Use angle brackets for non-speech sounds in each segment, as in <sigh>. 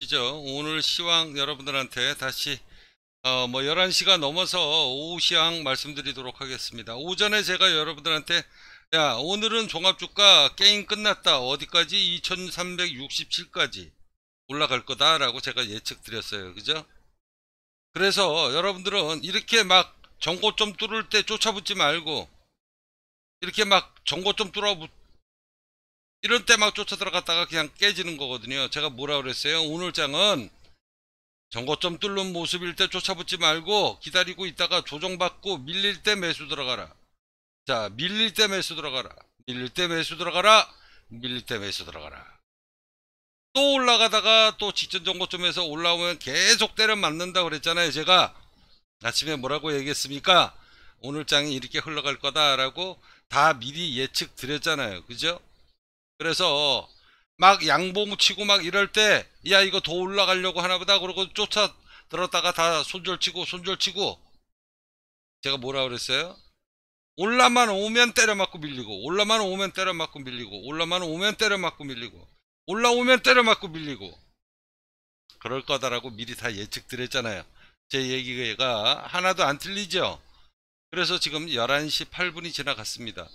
이죠 오늘 시황 여러분들한테 다시 어뭐 11시가 넘어서 오후 시황 말씀드리도록 하겠습니다. 오전에 제가 여러분들한테 야 오늘은 종합주가 게임 끝났다. 어디까지? 2367까지 올라갈 거다 라고 제가 예측 드렸어요. 그죠? 그래서 여러분들은 이렇게 막 정고점 뚫을 때 쫓아붙지 말고 이렇게 막 정고점 뚫어 붙 이럴 때 막 쫓아 들어갔다가 그냥 깨지는 거거든요. 제가 뭐라 그랬어요? 오늘장은 전고점 뚫는 모습일 때 쫓아붙지 말고 기다리고 있다가 조정받고 밀릴 때 매수 들어가라. 자, 밀릴 때 매수 들어가라. 밀릴 때 매수 들어가라. 밀릴 때 매수 들어가라. 또 올라가다가 또 직전 정고점에서 올라오면 계속 때려 맞는다 그랬잖아요. 제가 아침에 뭐라고 얘기했습니까? 오늘 장이 이렇게 흘러갈 거다라고 다 미리 예측 드렸잖아요. 그죠? 그래서 막 양봉 치고 막 이럴 때 야 이거 더 올라가려고 하나보다 그러고 쫓아 들었다가 다 손절치고 손절치고 제가 뭐라 그랬어요? 올라만 오면 때려맞고 밀리고 올라만 오면 때려맞고 밀리고 올라만 오면 때려맞고 밀리고 올라오면 때려맞고 밀리고 그럴 거다라고 미리 다 예측드렸잖아요. 제 얘기가 하나도 안 틀리죠? 그래서 지금 11시 8분이 지나갔습니다.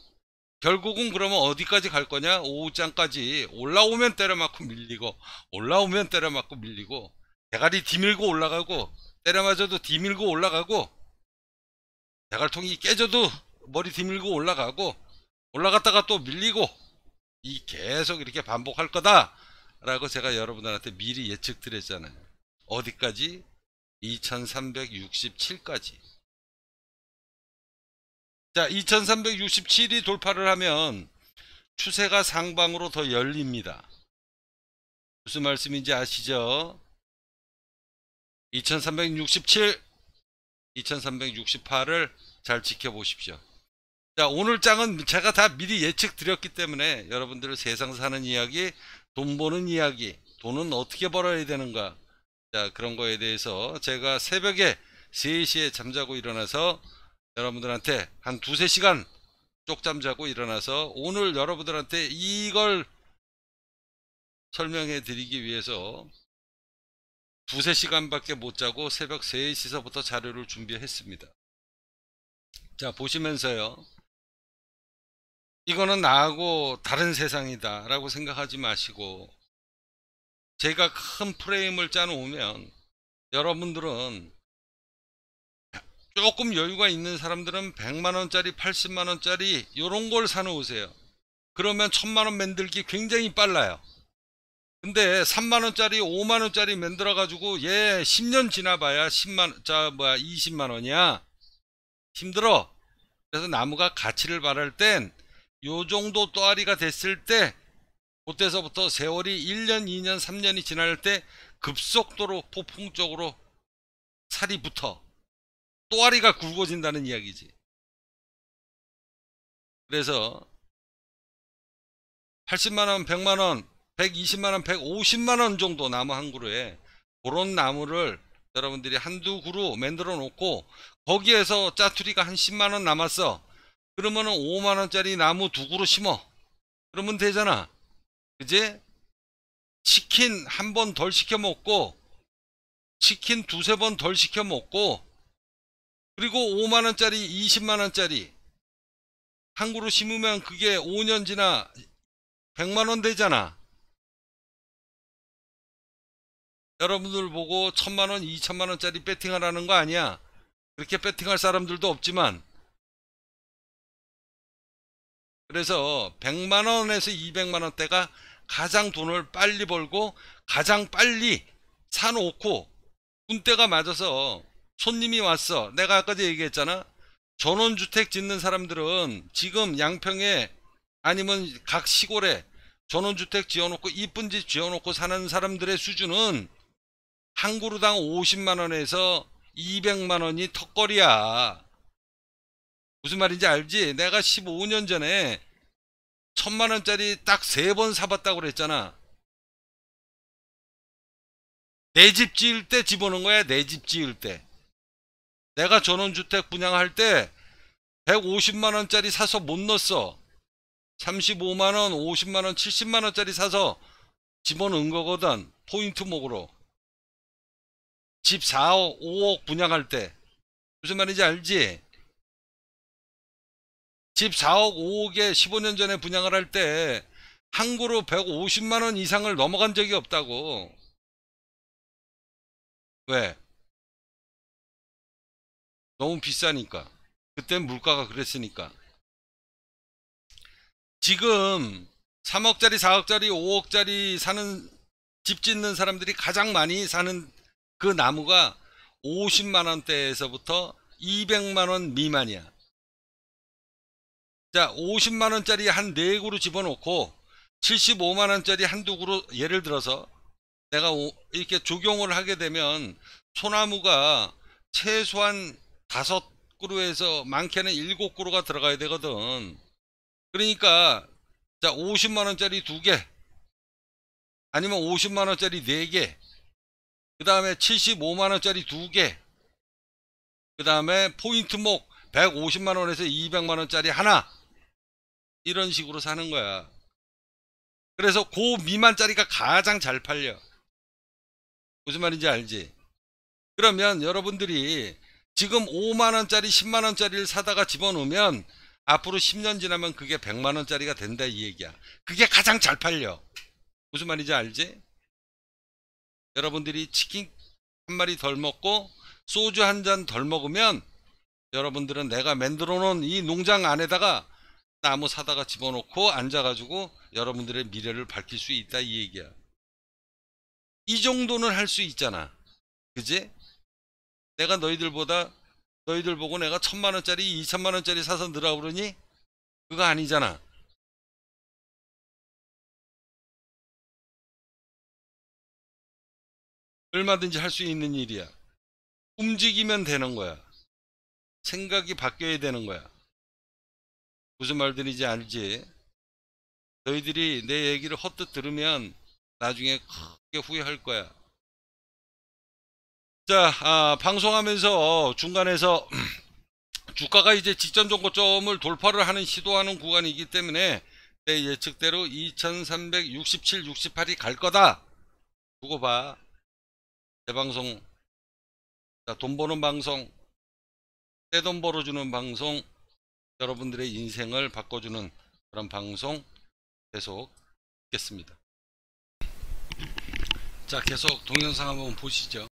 결국은 그러면 어디까지 갈 거냐? 5장까지 올라오면 때려맞고 밀리고 올라오면 때려맞고 밀리고 대가리 뒤밀고 올라가고 때려맞아도 뒤밀고 올라가고 대갈통이 깨져도 머리 뒤밀고 올라가고 올라갔다가 또 밀리고 이 계속 이렇게 반복할 거다 라고 제가 여러분들한테 미리 예측드렸잖아요 어디까지 2367까지 자, 2367이 돌파를 하면 추세가 상방으로 더 열립니다. 무슨 말씀인지 아시죠? 2367, 2368을 잘 지켜보십시오. 자, 오늘 장은 제가 다 미리 예측 드렸기 때문에 여러분들 세상 사는 이야기, 돈 버는 이야기, 돈은 어떻게 벌어야 되는가. 자, 그런 거에 대해서 제가 새벽에 3시에 잠자고 일어나서 여러분들한테 한 두세 시간 쪽잠 자고 일어나서 오늘 여러분들한테 이걸 설명해 드리기 위해서 두세 시간밖에 못 자고 새벽 3시서부터 자료를 준비했습니다. 자 보시면서요. 이거는 나하고 다른 세상이다 라고 생각하지 마시고 제가 큰 프레임을 짜놓으면 여러분들은 조금 여유가 있는 사람들은 100만원짜리 80만원짜리 이런 걸 사놓으세요 그러면 천만원 만들기 굉장히 빨라요 근데 3만원짜리 5만원짜리 만들어 가지고 얘 10년 지나봐야 10만 자 뭐야 20만원이야 힘들어 그래서 나무가 가치를 바랄 땐 요 정도 또아리가 됐을 때 그때서부터 세월이 1년 2년 3년이 지날 때 급속도로 폭풍적으로 살이 붙어 또아리가 굵어진다는 이야기지. 그래서 80만원, 100만원, 120만원, 150만원 정도 나무 한 그루에 그런 나무를 여러분들이 한두 그루 만들어 놓고 거기에서 짜투리가 한 10만원 남았어. 그러면은 5만원짜리 나무 두 그루 심어. 그러면 되잖아. 그지? 치킨 한 번 덜 시켜 먹고 치킨 두세 번 덜 시켜 먹고 그리고 5만원짜리 20만원짜리 한 그루 심으면 그게 5년 지나 100만원 되잖아 여러분들 보고 천만원2천만원짜리 배팅하라는 거 아니야 그렇게 배팅할 사람들도 없지만 그래서 100만원에서 200만원대가 가장 돈을 빨리 벌고 가장 빨리 사놓고 군대가 맞아서 손님이 왔어. 내가 아까도 얘기했잖아. 전원주택 짓는 사람들은 지금 양평에 아니면 각 시골에 전원주택 지어놓고 이쁜 집 지어놓고 사는 사람들의 수준은 한 그루당 50만원에서 200만원이 턱걸이야. 무슨 말인지 알지? 내가 15년 전에 천만원짜리 딱 세 번 사봤다고 그랬잖아. 내 집 지을 때 집어넣은 거야. 내 집 지을 때. 내가 전원주택 분양할 때 150만원짜리 사서 못 넣었어. 35만원, 50만원, 70만원짜리 사서 집어넣은 거거든. 포인트 목으로. 집 4억, 5억 분양할 때. 무슨 말인지 알지? 집 4억, 5억에 15년 전에 분양을 할때 항구로 150만원 이상을 넘어간 적이 없다고. 왜? 너무 비싸니까. 그때 물가가 그랬으니까. 지금 3억짜리, 4억짜리, 5억짜리 사는 집 짓는 사람들이 가장 많이 사는 그 나무가 50만 원대에서부터 200만 원 미만이야. 자, 50만 원짜리 한네 그루 집어넣고 75만 원짜리 한 두 그루 예를 들어서 내가 이렇게 조경을 하게 되면 소나무가 최소한 다섯 그루에서 많게는 일곱 그루가 들어가야 되거든. 그러니까 자 50만 원짜리 두 개, 아니면 50만 원짜리 네 개, 그 다음에 75만 원짜리 두 개, 그 다음에 포인트목 150만 원에서 200만 원짜리 하나 이런 식으로 사는 거야. 그래서 고 미만짜리가 가장 잘 팔려. 무슨 말인지 알지? 그러면 여러분들이 지금 5만원짜리 10만원짜리를 사다가 집어넣으면 앞으로 10년 지나면 그게 100만원짜리가 된다 이 얘기야 그게 가장 잘 팔려 무슨 말인지 알지? 여러분들이 치킨 한 마리 덜 먹고 소주 한 잔 덜 먹으면 여러분들은 내가 만들어 놓은 이 농장 안에다가 나무 사다가 집어넣고 앉아가지고 여러분들의 미래를 밝힐 수 있다 이 얘기야 이 정도는 할 수 있잖아 그지? 내가 너희들보다 너희들 보고 내가 천만 원짜리, 이천만 원짜리 사서 넣으라 그러니 그거 아니잖아. 얼마든지 할 수 있는 일이야. 움직이면 되는 거야. 생각이 바뀌어야 되는 거야. 무슨 말들인지 알지? 너희들이 내 얘기를 헛듯 들으면 나중에 크게 후회할 거야. 자, 아, 방송하면서 중간에서 <clears throat> 주가가 이제 직전 정고점을 돌파를 하는 시도하는 구간이기 때문에 내 예측대로 2367, 68이 갈 거다. 두고 봐. 대방송 자, 돈 버는 방송. 떼돈 벌어주는 방송. 여러분들의 인생을 바꿔주는 그런 방송 계속 있겠습니다. 자, 계속 동영상 한번 보시죠.